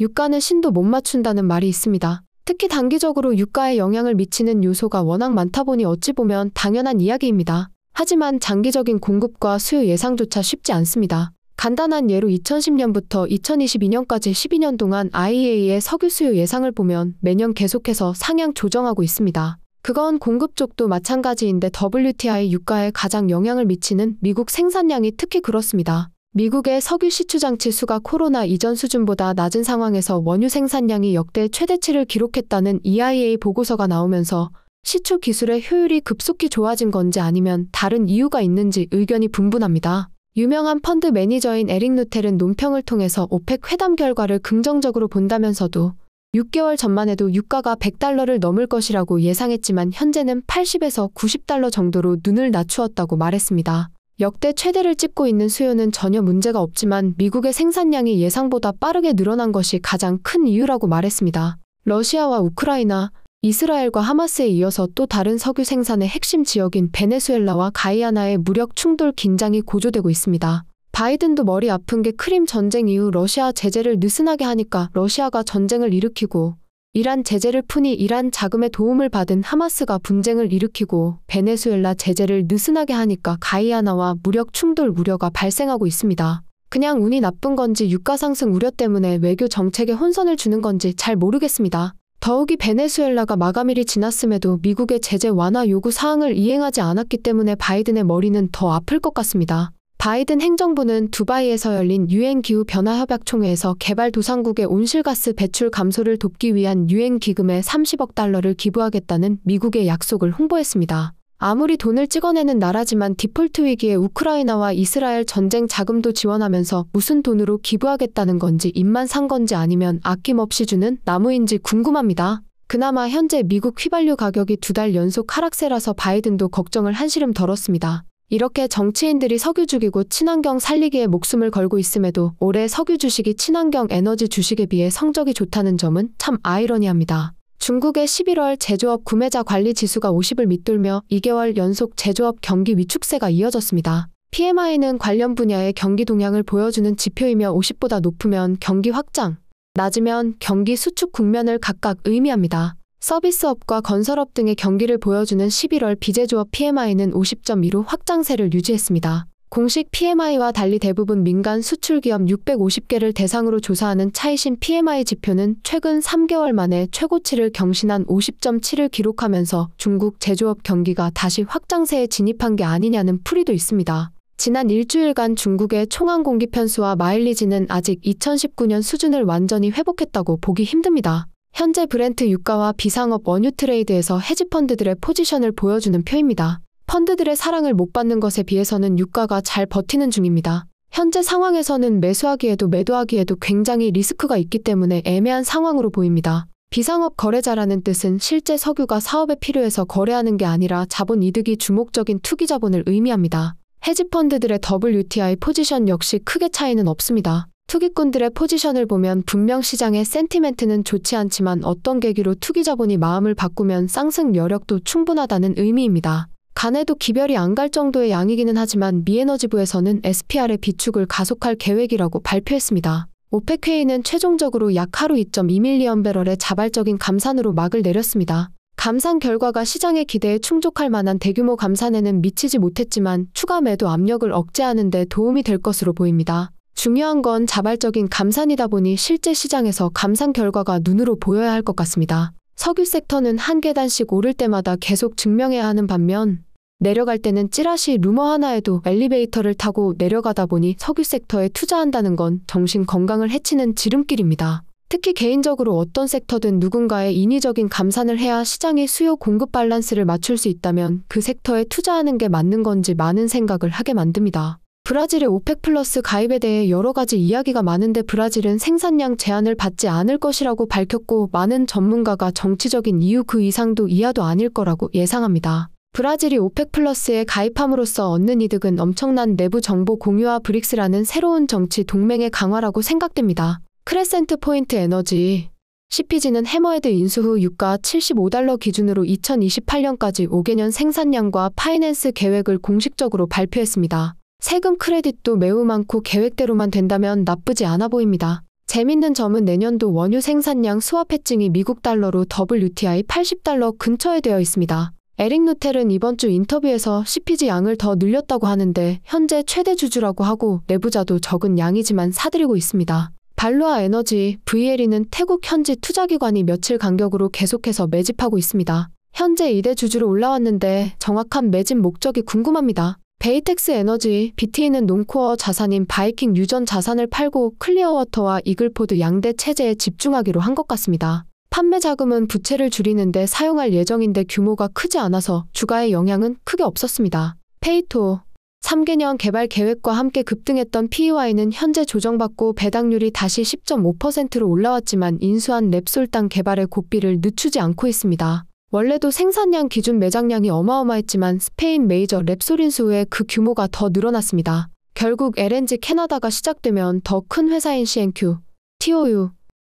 유가는 신도 못 맞춘다는 말이 있습니다. 특히 단기적으로 유가에 영향을 미치는 요소가 워낙 많다 보니 어찌 보면 당연한 이야기입니다. 하지만 장기적인 공급과 수요 예상조차 쉽지 않습니다. 간단한 예로 2010년부터 2022년까지 12년 동안 IEA의 석유 수요 예상을 보면 매년 계속해서 상향 조정하고 있습니다. 그건 공급 쪽도 마찬가지인데 WTI 유가에 가장 영향을 미치는 미국 생산량이 특히 그렇습니다. 미국의 석유 시추 장치 수가 코로나 이전 수준보다 낮은 상황에서 원유 생산량이 역대 최대치를 기록했다는 EIA 보고서가 나오면서 시추 기술의 효율이 급속히 좋아진 건지 아니면 다른 이유가 있는지 의견이 분분합니다. 유명한 펀드 매니저인 에릭 루텔은 논평을 통해서 오펙 회담 결과를 긍정적으로 본다면서도 6개월 전만 해도 유가가 100달러를 넘을 것이라고 예상했지만 현재는 80에서 90달러 정도로 눈을 낮추었다고 말했습니다. 역대 최대를 찍고 있는 수요는 전혀 문제가 없지만 미국의 생산량이 예상보다 빠르게 늘어난 것이 가장 큰 이유라고 말했습니다. 러시아와 우크라이나, 이스라엘과 하마스에 이어서 또 다른 석유 생산의 핵심 지역인 베네수엘라와 가이아나의 무력 충돌 긴장이 고조되고 있습니다. 바이든도 머리 아픈 게 크림 전쟁 이후 러시아 제재를 느슨하게 하니까 러시아가 전쟁을 일으키고 이란 제재를 푸니 이란 자금의 도움을 받은 하마스가 분쟁을 일으키고 베네수엘라 제재를 느슨하게 하니까 가이아나와 무력 충돌 우려가 발생하고 있습니다. 그냥 운이 나쁜 건지 유가 상승 우려 때문에 외교 정책에 혼선을 주는 건지 잘 모르겠습니다. 더욱이 베네수엘라가 마감일이 지났음에도 미국의 제재 완화 요구 사항을 이행하지 않았기 때문에 바이든의 머리는 더 아플 것 같습니다. 바이든 행정부는 두바이에서 열린 유엔 기후 변화 협약 총회에서 개발도상국의 온실가스 배출 감소를 돕기 위한 유엔 기금의 30억 달러를 기부하겠다는 미국의 약속을 홍보했습니다. 아무리 돈을 찍어내는 나라지만 디폴트 위기에 우크라이나와 이스라엘 전쟁 자금도 지원하면서 무슨 돈으로 기부하겠다는 건지 입만 산 건지 아니면 아낌없이 주는 나무인지 궁금합니다. 그나마 현재 미국 휘발유 가격이 두 달 연속 하락세라서 바이든도 걱정을 한시름 덜었습니다. 이렇게 정치인들이 석유 죽이고 친환경 살리기에 목숨을 걸고 있음에도 올해 석유 주식이 친환경 에너지 주식에 비해 성적이 좋다는 점은 참 아이러니합니다. 중국의 11월 제조업 구매자 관리 지수가 50을 밑돌며 2개월 연속 제조업 경기 위축세가 이어졌습니다. PMI는 관련 분야의 경기 동향을 보여주는 지표이며 50보다 높으면 경기 확장, 낮으면 경기 수축 국면을 각각 의미합니다. 서비스업과 건설업 등의 경기를 보여주는 11월 비제조업 PMI는 50.2로 확장세를 유지했습니다. 공식 PMI와 달리 대부분 민간 수출 기업 650개를 대상으로 조사하는 차이신 PMI 지표는 최근 3개월 만에 최고치를 경신한 50.7을 기록하면서 중국 제조업 경기가 다시 확장세에 진입한 게 아니냐는 풀이도 있습니다. 지난 일주일간 중국의 총항 공기 편수와 마일리지는 아직 2019년 수준을 완전히 회복했다고 보기 힘듭니다. 현재 브렌트 유가와 비상업 원유 트레이드에서 헤지펀드들의 포지션을 보여주는 표입니다. 펀드들의 사랑을 못 받는 것에 비해서는 유가가 잘 버티는 중입니다. 현재 상황에서는 매수하기에도 매도하기에도 굉장히 리스크가 있기 때문에 애매한 상황으로 보입니다. 비상업 거래자라는 뜻은 실제 석유가 사업에 필요해서 거래하는 게 아니라 자본 이득이 주목적인 투기 자본을 의미합니다. 헤지펀드들의 WTI 포지션 역시 크게 차이는 없습니다. 투기꾼들의 포지션을 보면 분명 시장의 센티멘트는 좋지 않지만 어떤 계기로 투기 자본이 마음을 바꾸면 쌍승 여력도 충분하다는 의미입니다. 간에도 기별이 안 갈 정도의 양이기는 하지만 미에너지부에서는 SPR의 비축을 가속할 계획이라고 발표했습니다. 오펙 회의는 최종적으로 약 하루 2.2밀리언 배럴의 자발적인 감산으로 막을 내렸습니다. 감산 결과가 시장의 기대에 충족할 만한 대규모 감산에는 미치지 못했지만 추가 매도 압력을 억제하는 데 도움이 될 것으로 보입니다. 중요한 건 자발적인 감산이다 보니 실제 시장에서 감산 결과가 눈으로 보여야 할 것 같습니다. 석유 섹터는 한 계단씩 오를 때마다 계속 증명해야 하는 반면 내려갈 때는 찌라시 루머 하나에도 엘리베이터를 타고 내려가다 보니 석유 섹터에 투자한다는 건 정신 건강을 해치는 지름길입니다. 특히 개인적으로 어떤 섹터든 누군가의 인위적인 감산을 해야 시장의 수요 공급 밸런스를 맞출 수 있다면 그 섹터에 투자하는 게 맞는 건지 많은 생각을 하게 만듭니다. 브라질의 오펙 플러스 가입에 대해 여러 가지 이야기가 많은데 브라질은 생산량 제한을 받지 않을 것이라고 밝혔고 많은 전문가가 정치적인 이유 그 이상도 이하도 아닐 거라고 예상합니다. 브라질이 오펙 플러스에 가입함으로써 얻는 이득은 엄청난 내부 정보 공유와 브릭스라는 새로운 정치 동맹의 강화라고 생각됩니다. 크레센트 포인트 에너지 CPG는 해머헤드 인수 후 유가 75달러 기준으로 2028년까지 5개년 생산량과 파이낸스 계획을 공식적으로 발표했습니다. 세금 크레딧도 매우 많고 계획대로만 된다면 나쁘지 않아 보입니다. 재밌는 점은 내년도 원유 생산량 수합 해증이 미국 달러로 WTI 80달러 근처에 되어 있습니다. 에릭 노텔은 이번 주 인터뷰에서 CPG 양을 더 늘렸다고 하는데 현재 최대 주주라고 하고 내부자도 적은 양이지만 사들이고 있습니다. 발루아 에너지 VLE는 태국 현지 투자기관이 며칠 간격으로 계속해서 매집하고 있습니다. 현재 2대 주주로 올라왔는데 정확한 매집 목적이 궁금합니다. 베이텍스 에너지, BT는 농코어 자산인 바이킹 유전 자산을 팔고 클리어워터와 이글포드 양대 체제에 집중하기로 한 것 같습니다. 판매 자금은 부채를 줄이는데 사용할 예정인데 규모가 크지 않아서 주가의 영향은 크게 없었습니다. 페이토 3개년 개발 계획과 함께 급등했던 p e y 는 현재 조정받고 배당률이 다시 10.5%로 올라왔지만 인수한 랩솔당 개발의 고삐를 늦추지 않고 있습니다. 원래도 생산량 기준 매장량이 어마어마했지만 스페인 메이저 랩소린스 후에 그 규모가 더 늘어났습니다. 결국 LNG 캐나다가 시작되면 더 큰 회사인 CNQ, TOU,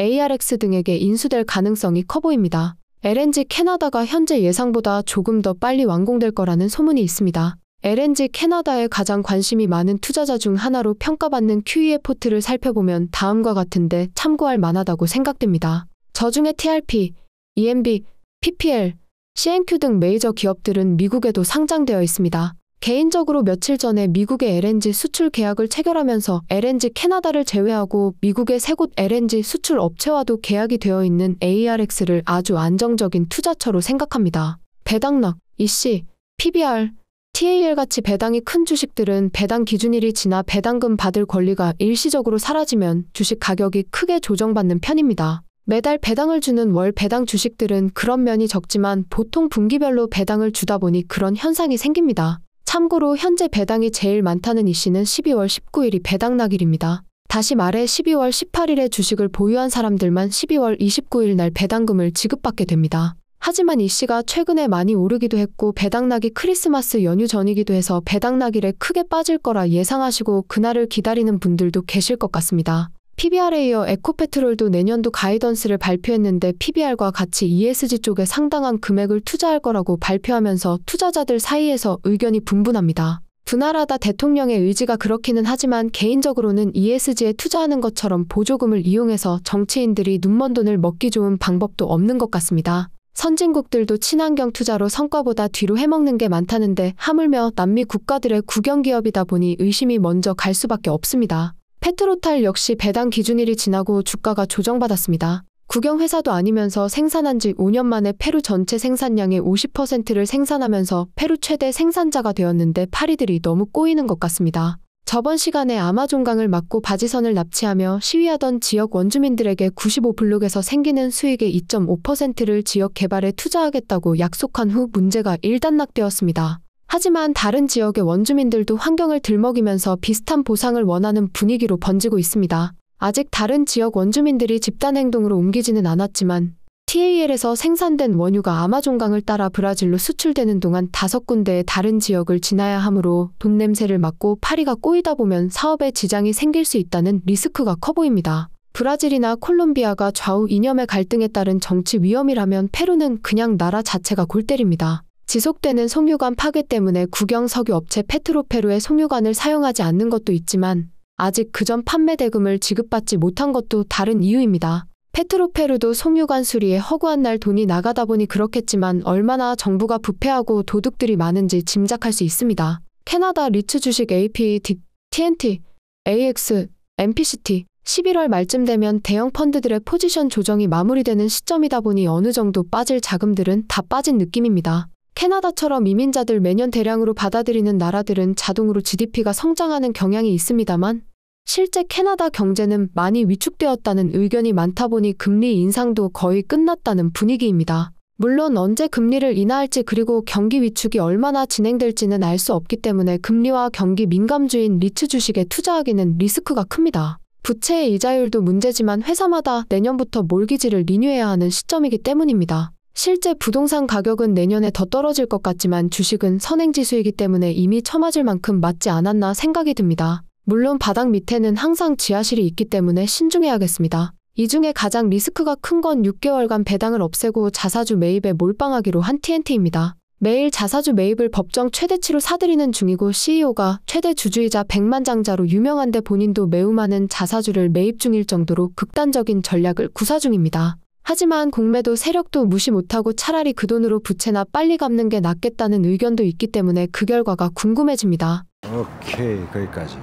ARX 등에게 인수될 가능성이 커 보입니다. LNG 캐나다가 현재 예상보다 조금 더 빨리 완공될 거라는 소문이 있습니다. LNG 캐나다에 가장 관심이 많은 투자자 중 하나로 평가받는 QE 포트를 살펴보면 다음과 같은데 참고할 만하다고 생각됩니다. 저중에 TRP, EMB, PPL, CNQ 등 메이저 기업들은 미국에도 상장되어 있습니다. 개인적으로 며칠 전에 미국의 LNG 수출 계약을 체결하면서 LNG 캐나다를 제외하고 미국의 세 곳 LNG 수출 업체와도 계약이 되어 있는 ARX를 e 아주 안정적인 투자처로 생각합니다. 배당락, EC, PBR, TAL같이 배당이 큰 주식들은 배당 기준일이 지나 배당금 받을 권리가 일시적으로 사라지면 주식 가격이 크게 조정받는 편입니다. 매달 배당을 주는 월 배당 주식들은 그런 면이 적지만 보통 분기별로 배당을 주다 보니 그런 현상이 생깁니다. 참고로 현재 배당이 제일 많다는 이 씨는 12월 19일이 배당 날일입니다. 다시 말해 12월 18일에 주식을 보유한 사람들만 12월 29일 날 배당금을 지급받게 됩니다. 하지만 이 씨가 최근에 많이 오르기도 했고 배당락이 크리스마스 연휴 전이기도 해서 배당락일에 크게 빠질 거라 예상하시고 그날을 기다리는 분들도 계실 것 같습니다. PBR에 이어 에코페트롤도 내년도 가이던스를 발표했는데 PBR과 같이 ESG 쪽에 상당한 금액을 투자할 거라고 발표하면서 투자자들 사이에서 의견이 분분합니다. 두나라다 대통령의 의지가 그렇기는 하지만 개인적으로는 ESG에 투자하는 것처럼 보조금을 이용해서 정치인들이 눈먼 돈을 먹기 좋은 방법도 없는 것 같습니다. 선진국들도 친환경 투자로 성과보다 뒤로 해먹는 게 많다는데 하물며 남미 국가들의 국영기업이다 보니 의심이 먼저 갈 수밖에 없습니다. 페트로탈 역시 배당 기준일이 지나고 주가가 조정받았습니다. 국영회사도 아니면서 생산한 지 5년 만에 페루 전체 생산량의 50%를 생산하면서 페루 최대 생산자가 되었는데 파리들이 너무 꼬이는 것 같습니다. 저번 시간에 아마존강을 막고 바지선을 납치하며 시위하던 지역 원주민들에게 95블록에서 생기는 수익의 2.5%를 지역 개발에 투자하겠다고 약속한 후 문제가 일단락되었습니다. 하지만 다른 지역의 원주민들도 환경을 들먹이면서 비슷한 보상을 원하는 분위기로 번지고 있습니다. 아직 다른 지역 원주민들이 집단 행동으로 옮기지는 않았지만 TAL에서 생산된 원유가 아마존강을 따라 브라질로 수출되는 동안 다섯 군데의 다른 지역을 지나야 하므로 돈 냄새를 맡고 파리가 꼬이다 보면 사업에 지장이 생길 수 있다는 리스크가 커 보입니다. 브라질이나 콜롬비아가 좌우 이념의 갈등에 따른 정치 위험이라면 페루는 그냥 나라 자체가 골 때립니다. 지속되는 석유관 파괴 때문에 국영 석유업체 페트로페루의 석유관을 사용하지 않는 것도 있지만 아직 그전 판매 대금을 지급받지 못한 것도 다른 이유입니다. 페트로페루도 석유관 수리에 허구한 날 돈이 나가다 보니 그렇겠지만 얼마나 정부가 부패하고 도둑들이 많은지 짐작할 수 있습니다. 캐나다 리츠 주식 AP, TNT, AX, MPCT 11월 말쯤 되면 대형 펀드들의 포지션 조정이 마무리되는 시점이다 보니 어느 정도 빠질 자금들은 다 빠진 느낌입니다. 캐나다처럼 이민자들 매년 대량으로 받아들이는 나라들은 자동으로 GDP가 성장하는 경향이 있습니다만 실제 캐나다 경제는 많이 위축되었다는 의견이 많다 보니 금리 인상도 거의 끝났다는 분위기입니다. 물론 언제 금리를 인하할지 그리고 경기 위축이 얼마나 진행될지는 알 수 없기 때문에 금리와 경기 민감주인 리츠 주식에 투자하기는 리스크가 큽니다. 부채의 이자율도 문제지만 회사마다 내년부터 몰기지를 리뉴해야 하는 시점이기 때문입니다. 실제 부동산 가격은 내년에 더 떨어질 것 같지만 주식은 선행지수이기 때문에 이미 처맞을 만큼 맞지 않았나 생각이 듭니다. 물론 바닥 밑에는 항상 지하실이 있기 때문에 신중해야겠습니다. 이 중에 가장 리스크가 큰 건 6개월간 배당을 없애고 자사주 매입에 몰빵하기로 한 TNT입니다. 매일 자사주 매입을 법정 최대치로 사들이는 중이고 CEO가 최대 주주이자 백만장자로 유명한데 본인도 매우 많은 자사주를 매입 중일 정도로 극단적인 전략을 구사 중입니다. 하지만 공매도 세력도 무시 못하고 차라리 그 돈으로 부채나 빨리 갚는 게 낫겠다는 의견도 있기 때문에 그 결과가 궁금해집니다. 오케이, 거기까지.